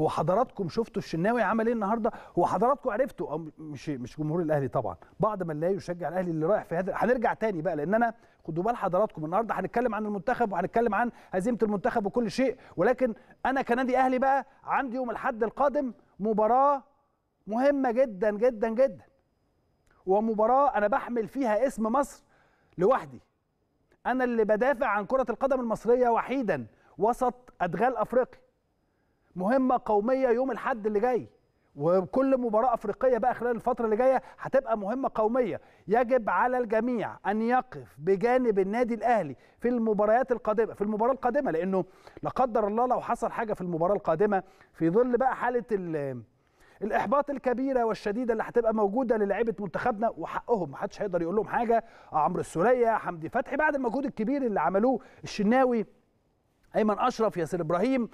هو حضراتكم شفتوا الشناوي عمل ايه النهارده هو حضراتكم عرفتوا أو مش مش جمهور الاهلي طبعا بعض من لا يشجع الاهلي اللي رايح في هذا هنرجع تاني بقى لان انا خدوا بال حضراتكم النهارده هنتكلم عن المنتخب وهنتكلم عن هزيمه المنتخب وكل شيء ولكن انا كنادي اهلي بقى عندي يوم الاحد القادم مباراه مهمه جدا جدا جدا ومباراه انا بحمل فيها اسم مصر لوحدي انا اللي بدافع عن كره القدم المصريه وحيدا وسط ادغال افريقيا مهمه قوميه يوم الاحد اللي جاي وكل مباراه افريقيه بقى خلال الفتره اللي جايه هتبقى مهمه قوميه يجب على الجميع ان يقف بجانب النادي الاهلي في المباريات القادمه في المباراه القادمه لانه لا قدر الله لو حصل حاجه في المباراه القادمه في ظل بقى حاله الاحباط الكبيره والشديده اللي هتبقى موجوده للعيبه منتخبنا وحقهم محدش هيقدر يقول لهم حاجه عمرو السوليه حمدي فتحي بعد المجهود الكبير اللي عملوه الشناوي ايمن اشرف ياسر ابراهيم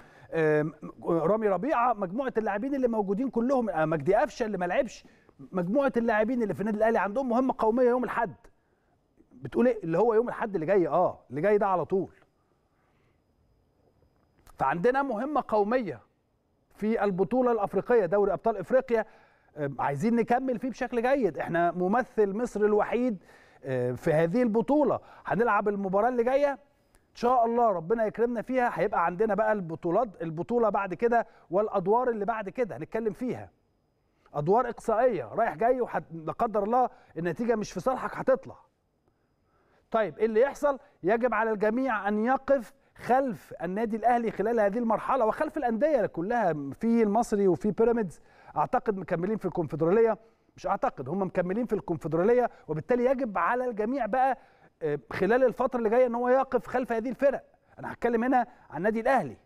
رامي ربيعه مجموعه اللاعبين اللي موجودين كلهم آه، مجدي قفشه اللي ما لعبش مجموعه اللاعبين اللي في النادي الاهلي عندهم مهمه قوميه يوم الاحد بتقول ايه اللي هو يوم الاحد اللي جاي اه اللي جاي ده على طول فعندنا مهمه قوميه في البطوله الافريقيه دوري ابطال افريقيا عايزين نكمل فيه بشكل جيد احنا ممثل مصر الوحيد في هذه البطوله هنلعب المباراه اللي جايه ان شاء الله ربنا يكرمنا فيها هيبقى عندنا بقى البطولات البطوله بعد كده والادوار اللي بعد كده هنتكلم فيها ادوار اقصائيه رايح جاي ولا قدر الله النتيجه مش في صالحك هتطلع طيب ايه اللي يحصل يجب على الجميع ان يقف خلف النادي الاهلي خلال هذه المرحله وخلف الانديه كلها في المصري وفي بيراميدز اعتقد مكملين في الكونفدراليه مش اعتقد هم مكملين في الكونفدراليه وبالتالي يجب على الجميع بقى خلال الفتره اللي جايه ان هو يقف خلف هذه الفرق انا هتكلم هنا عن النادي الاهلي